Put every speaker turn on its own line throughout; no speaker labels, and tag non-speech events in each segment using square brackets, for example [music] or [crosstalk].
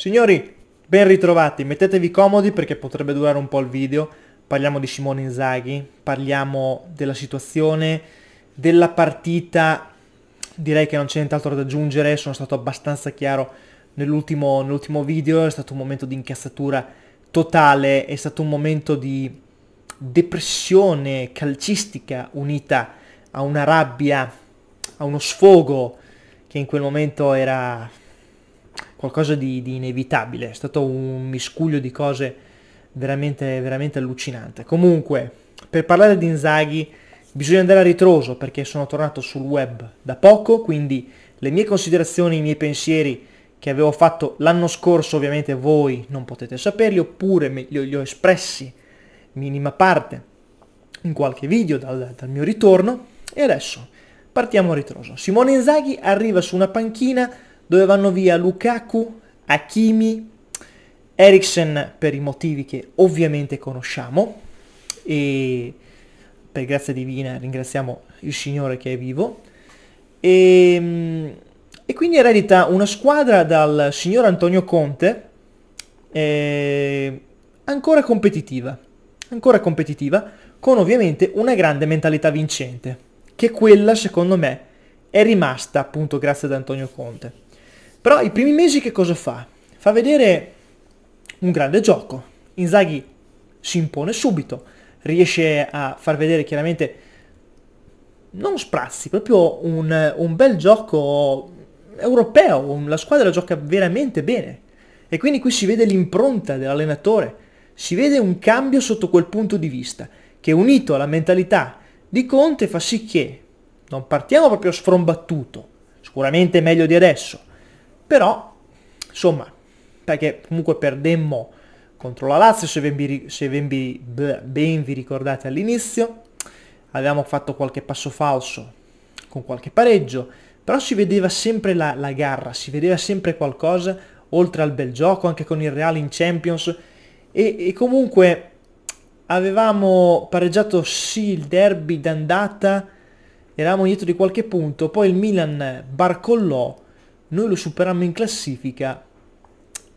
Signori, ben ritrovati, mettetevi comodi perché potrebbe durare un po' il video. Parliamo di Simone Inzaghi, parliamo della situazione, della partita. Direi che non c'è nient'altro da aggiungere, sono stato abbastanza chiaro nell'ultimo nell video, è stato un momento di incazzatura totale, è stato un momento di depressione calcistica unita a una rabbia, a uno sfogo che in quel momento era qualcosa di, di inevitabile, è stato un miscuglio di cose veramente, veramente allucinante. Comunque, per parlare di Inzaghi bisogna andare a ritroso perché sono tornato sul web da poco, quindi le mie considerazioni, i miei pensieri che avevo fatto l'anno scorso ovviamente voi non potete saperli oppure li, li ho espressi minima parte in qualche video dal, dal mio ritorno e adesso partiamo a ritroso. Simone Inzaghi arriva su una panchina dove vanno via Lukaku, Hakimi, Eriksen per i motivi che ovviamente conosciamo e per grazia divina ringraziamo il Signore che è vivo e, ehm, e quindi eredita una squadra dal signor Antonio Conte eh, ancora competitiva, ancora competitiva con ovviamente una grande mentalità vincente che quella secondo me è rimasta appunto grazie ad Antonio Conte. Però i primi mesi che cosa fa? Fa vedere un grande gioco. Inzaghi si impone subito, riesce a far vedere chiaramente non sprazzi, proprio un, un bel gioco europeo, la squadra gioca veramente bene. E quindi qui si vede l'impronta dell'allenatore, si vede un cambio sotto quel punto di vista, che unito alla mentalità di Conte fa sì che non partiamo proprio sfrombattuto, sicuramente meglio di adesso, però insomma perché comunque perdemmo contro la Lazio se ben vi, se ben vi, ben vi ricordate all'inizio avevamo fatto qualche passo falso con qualche pareggio però si vedeva sempre la, la garra si vedeva sempre qualcosa oltre al bel gioco anche con il Real in Champions e, e comunque avevamo pareggiato sì il derby d'andata eravamo dietro di qualche punto poi il Milan barcollò noi lo superammo in classifica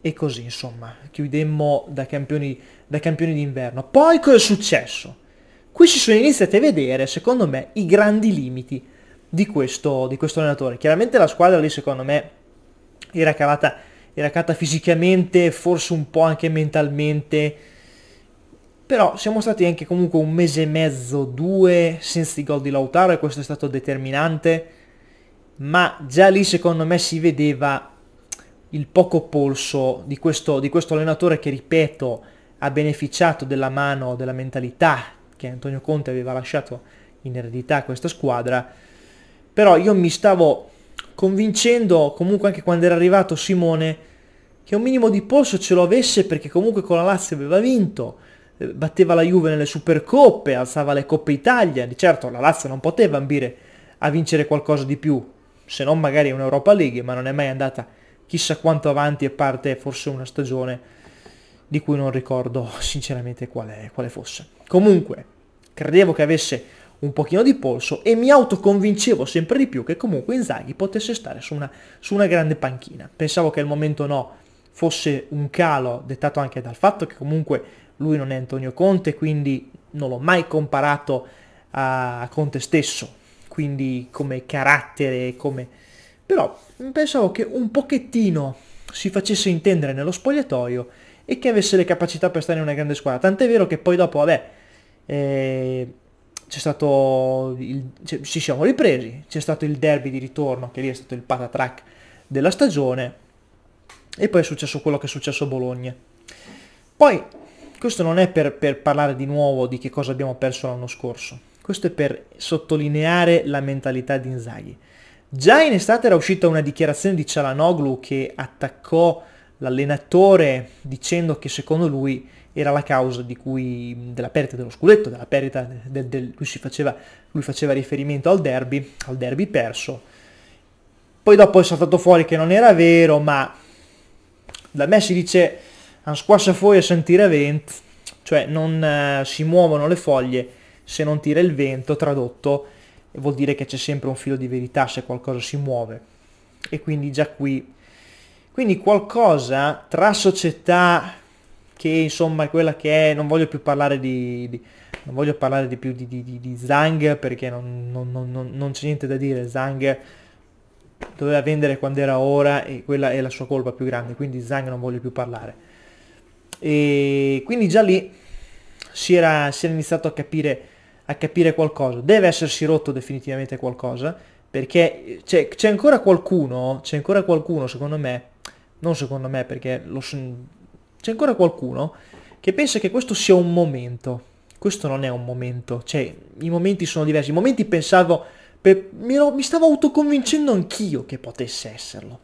e così insomma chiudemmo da campioni, da campioni d'inverno. Poi cosa è successo? Qui si sono iniziati a vedere secondo me i grandi limiti di questo, di questo allenatore. Chiaramente la squadra lì secondo me era cavata, era cavata fisicamente, forse un po' anche mentalmente, però siamo stati anche comunque un mese e mezzo, due, senza i gol di Lautaro e questo è stato determinante ma già lì secondo me si vedeva il poco polso di questo, di questo allenatore che, ripeto, ha beneficiato della mano, della mentalità che Antonio Conte aveva lasciato in eredità a questa squadra. Però io mi stavo convincendo, comunque anche quando era arrivato Simone, che un minimo di polso ce lo avesse perché comunque con la Lazio aveva vinto, eh, batteva la Juve nelle Supercoppe, alzava le Coppe Italia, di certo la Lazio non poteva ambire a vincere qualcosa di più, se non magari un'Europa League, ma non è mai andata chissà quanto avanti e parte forse una stagione di cui non ricordo [laughs] sinceramente quale, quale fosse. Comunque, credevo che avesse un pochino di polso e mi autoconvincevo sempre di più che comunque Inzaghi potesse stare su una, su una grande panchina. Pensavo che al momento no fosse un calo dettato anche dal fatto che comunque lui non è Antonio Conte, quindi non l'ho mai comparato a Conte stesso, quindi come carattere, come... però pensavo che un pochettino si facesse intendere nello spogliatoio e che avesse le capacità per stare in una grande squadra. Tant'è vero che poi dopo, vabbè, eh, c'è stato il, cioè, ci siamo ripresi, c'è stato il derby di ritorno, che lì è stato il patatrack della stagione, e poi è successo quello che è successo a Bologna. Poi, questo non è per, per parlare di nuovo di che cosa abbiamo perso l'anno scorso, questo è per sottolineare la mentalità di Inzaghi. Già in estate era uscita una dichiarazione di Cialanoglu che attaccò l'allenatore dicendo che secondo lui era la causa cui, della perdita dello scudetto, della perdita del, del, lui, faceva, lui faceva riferimento al derby, al derby perso. Poi dopo è saltato fuori che non era vero, ma da me si dice a fuori a sentire vent, cioè non eh, si muovono le foglie se non tira il vento, tradotto, vuol dire che c'è sempre un filo di verità se qualcosa si muove. E quindi già qui... Quindi qualcosa tra società che insomma è quella che è, non voglio più parlare di, di non voglio parlare di più di, di, di Zang perché non, non, non, non c'è niente da dire, Zhang doveva vendere quando era ora e quella è la sua colpa più grande, quindi Zhang non voglio più parlare. E quindi già lì si era, si era iniziato a capire a capire qualcosa, deve essersi rotto definitivamente qualcosa, perché c'è, cioè, c'è ancora qualcuno, c'è ancora qualcuno secondo me, non secondo me perché lo so, c'è ancora qualcuno che pensa che questo sia un momento, questo non è un momento, cioè i momenti sono diversi, i momenti pensavo, per, mi, ero, mi, stavo autoconvincendo anch'io che potesse esserlo,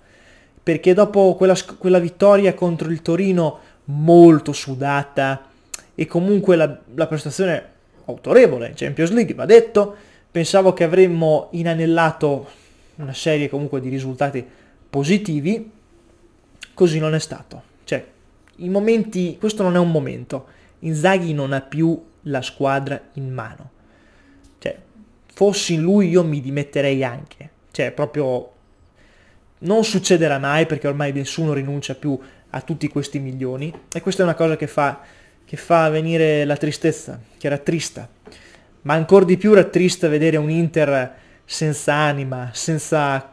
perché dopo quella, quella vittoria contro il Torino molto sudata e comunque la, la prestazione autorevole, Champions League, va detto, pensavo che avremmo inanellato una serie comunque di risultati positivi, così non è stato. Cioè, i momenti, questo non è un momento, Inzaghi non ha più la squadra in mano. Cioè, fossi lui io mi dimetterei anche. Cioè, proprio non succederà mai perché ormai nessuno rinuncia più a tutti questi milioni e questa è una cosa che fa che fa venire la tristezza, che era rattrista. Ma ancora di più era triste vedere un Inter senza anima, senza,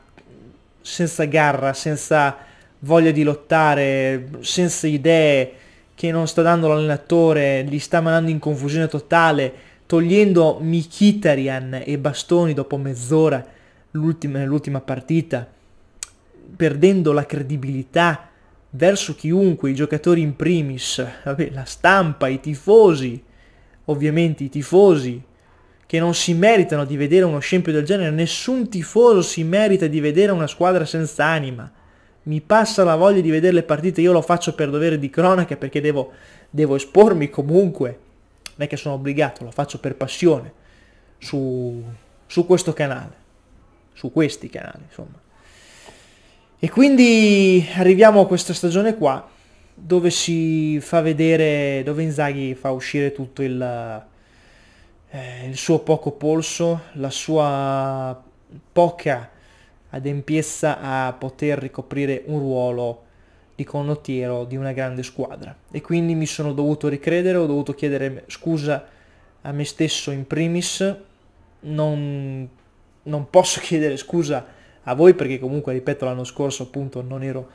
senza garra, senza voglia di lottare, senza idee, che non sta dando l'allenatore, li sta mandando in confusione totale, togliendo Mikitarian e Bastoni dopo mezz'ora nell'ultima partita, perdendo la credibilità verso chiunque, i giocatori in primis, vabbè, la stampa, i tifosi, ovviamente i tifosi, che non si meritano di vedere uno scempio del genere, nessun tifoso si merita di vedere una squadra senza anima. Mi passa la voglia di vedere le partite, io lo faccio per dovere di cronaca perché devo, devo espormi comunque, non è che sono obbligato, lo faccio per passione su, su questo canale, su questi canali insomma. E quindi arriviamo a questa stagione qua dove si fa vedere, dove Inzaghi fa uscire tutto il, eh, il suo poco polso, la sua poca adempiezza a poter ricoprire un ruolo di condottiero di una grande squadra. E quindi mi sono dovuto ricredere, ho dovuto chiedere scusa a me stesso in primis, non, non posso [laughs] chiedere scusa a a voi perché comunque, ripeto, l'anno scorso appunto non ero,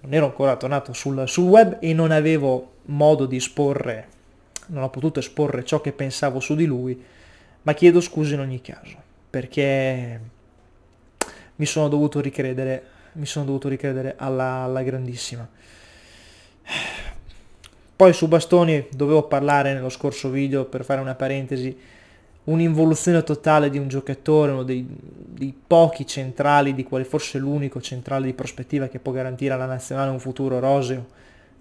non ero ancora tornato sul, sul web e non avevo modo di esporre, non ho potuto esporre ciò che pensavo su di lui, ma chiedo scusa in ogni caso, perché mi sono dovuto ricredere, mi sono dovuto ricredere alla, alla grandissima. Poi su bastoni dovevo parlare nello scorso video per fare una parentesi un'involuzione totale di un giocatore, uno dei, dei pochi centrali di quale forse l'unico centrale di prospettiva che può garantire alla nazionale un futuro roseo,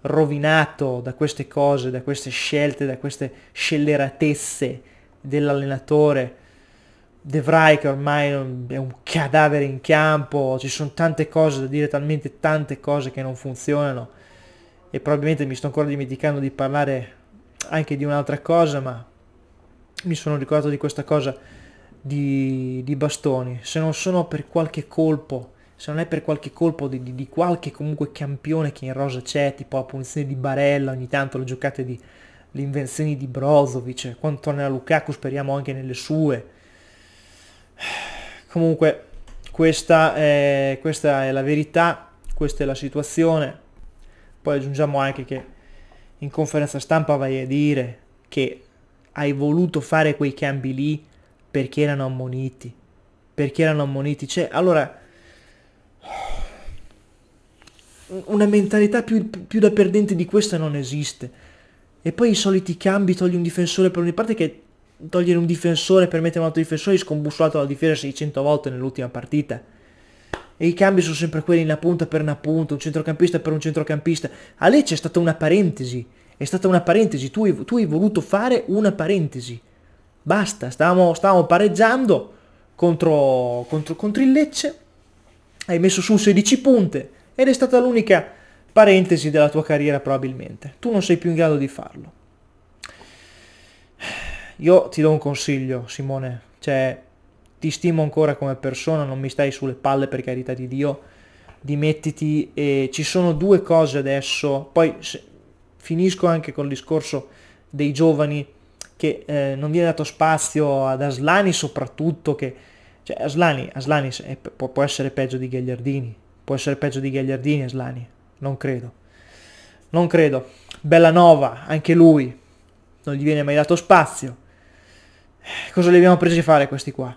rovinato da queste cose, da queste scelte, da queste scelleratezze dell'allenatore. De Vrij che ormai è un cadavere in campo, ci sono tante cose da dire, talmente tante cose che non funzionano e probabilmente mi sto ancora dimenticando di parlare anche di un'altra cosa, ma mi sono ricordato di questa cosa di, di, bastoni, se non sono per qualche colpo, se non è per qualche colpo di, di, di qualche comunque campione che in rosa c'è, tipo la punizione di Barella, ogni tanto le giocate di le invenzioni di Brozovic, quando tornerà Lukaku speriamo anche nelle sue. [sighs] Comunque questa è, questa è la verità, questa è la situazione. Poi aggiungiamo anche che in conferenza stampa vai a dire che hai voluto fare quei cambi lì perché erano ammoniti. Perché erano ammoniti. Cioè, allora... Una mentalità più, più da perdente di questa non esiste. E poi i soliti cambi, togli un difensore per ogni parte che togliere un difensore per mettere un altro difensore, hai scombussolato la difesa 600 volte nell'ultima partita. E i cambi sono sempre quelli una punta per una punta, un centrocampista per un centrocampista. A lei c'è stata una parentesi è stata una parentesi, tu hai, tu hai voluto fare una parentesi. Basta, stavamo, stavamo pareggiando contro, contro, contro il Lecce, hai messo su 16 punte ed è stata l'unica parentesi della tua carriera probabilmente. Tu non sei più in grado di farlo. Io ti do un consiglio, Simone, cioè ti stimo ancora come persona, non mi stai sulle palle per carità di Dio, dimettiti e ci sono due cose adesso, poi se, Finisco anche col discorso dei giovani che eh, non viene dato spazio ad Aslani soprattutto che cioè Aslani, Aslani è, può, può, essere peggio di Gagliardini può essere peggio di Gagliardini Aslani non credo non credo Bellanova anche lui non gli viene mai dato spazio eh, cosa li abbiamo presi a fare questi qua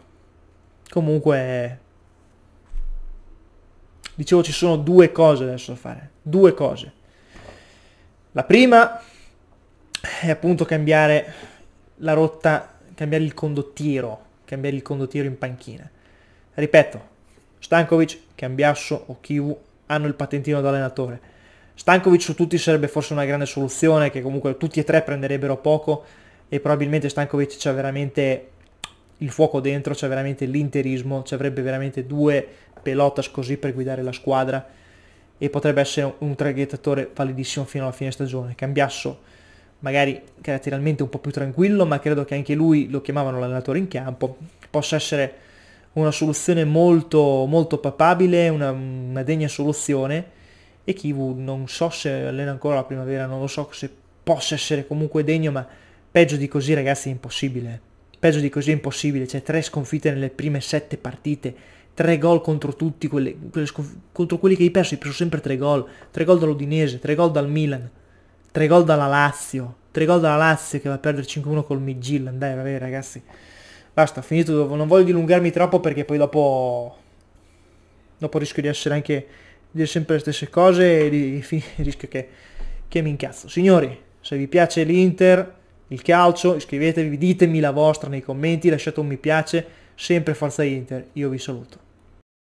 comunque dicevo ci sono due cose adesso da fare due cose la prima è appunto cambiare la rotta, cambiare il condottiero, cambiare il condottiero in panchina. Ripeto, Stankovic, Cambiasso, o Okivu hanno il patentino da allenatore. Stankovic su tutti sarebbe forse una grande soluzione che comunque tutti e tre prenderebbero poco e probabilmente Stankovic c'ha veramente il fuoco dentro, c'è veramente l'interismo, ci avrebbe veramente due pelotas così per guidare la squadra e potrebbe essere un traghettatore validissimo fino alla fine stagione. Cambiasso magari caratterialmente un po' più tranquillo, ma credo che anche lui, lo chiamavano l'allenatore in campo, possa essere una soluzione molto, molto papabile, una, una degna soluzione. E Kivu non so se allena ancora la primavera, non lo so se possa essere comunque degno, ma peggio di così ragazzi è impossibile. Peggio di così è impossibile, c'è tre sconfitte nelle prime sette partite tre gol contro tutti, quelle, quelle contro quelli che hai perso, hai preso sempre tre gol, tre gol dall'Udinese, tre gol dal Milan, tre gol dalla Lazio, tre gol dalla Lazio che va a perdere 5-1 col Midgillan, dai vabbè ragazzi, basta, finito, non voglio dilungarmi troppo perché poi dopo, dopo rischio di essere anche, di dire sempre le stesse cose e di, di, [laughs] rischio che, che mi incazzo. Signori, se vi piace l'Inter, il calcio, iscrivetevi, ditemi la vostra nei commenti, lasciate un mi piace, sempre Forza Inter, io vi saluto.